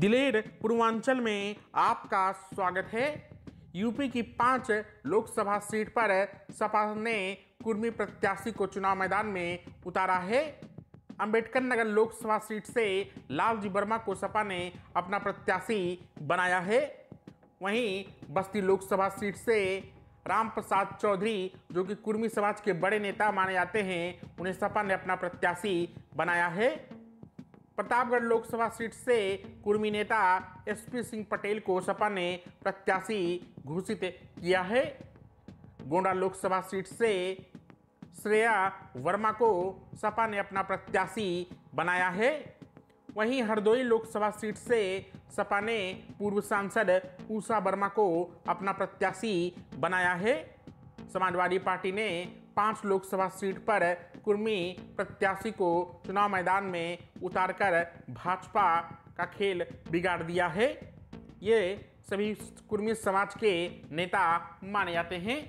दिलेर पूर्वांचल में आपका स्वागत है यूपी की पांच लोकसभा सीट पर सपा ने कुर्मी प्रत्याशी को चुनाव मैदान में उतारा है अंबेडकर नगर लोकसभा सीट से लालजी वर्मा को सपा ने अपना प्रत्याशी बनाया है वहीं बस्ती लोकसभा सीट से राम प्रसाद चौधरी जो कि कुर्मी समाज के बड़े नेता माने जाते हैं उन्हें सपा ने अपना प्रत्याशी बनाया है प्रतापगढ़ लोकसभा सीट से कुर्मी नेता एसपी सिंह पटेल को सपा ने प्रत्याशी घोषित किया है गोंडा लोकसभा सीट से श्रेया वर्मा को सपा ने अपना प्रत्याशी बनाया है वहीं हरदोई लोकसभा सीट से सपा ने पूर्व सांसद उषा वर्मा को अपना प्रत्याशी बनाया है समाजवादी पार्टी ने पाँच लोकसभा सीट पर कुर्मी प्रत्याशी को चुनाव मैदान में उतारकर भाजपा का खेल बिगाड़ दिया है ये सभी कुर्मी समाज के नेता माने जाते हैं